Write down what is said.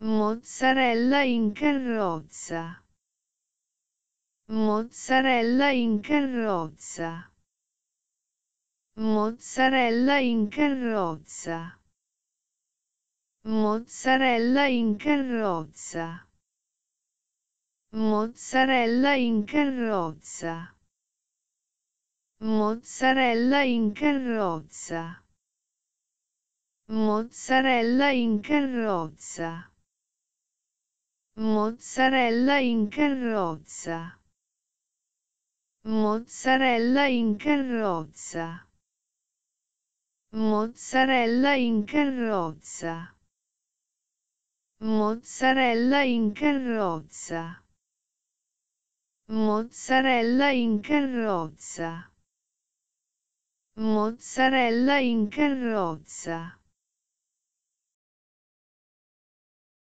Mozzarella in carrozza. Mozzarella in carrozza. Mozzarella in carrozza. Mozzarella in carrozza. Mozzarella in carrozza. Mozzarella in carrozza. Mozzarella in carrozza. Mozzarella in carrozza. Mozzarella in carrozza. Mozzarella in carrozza. Mozzarella in carrozza. Mozzarella in carrozza. Mozzarella in carrozza.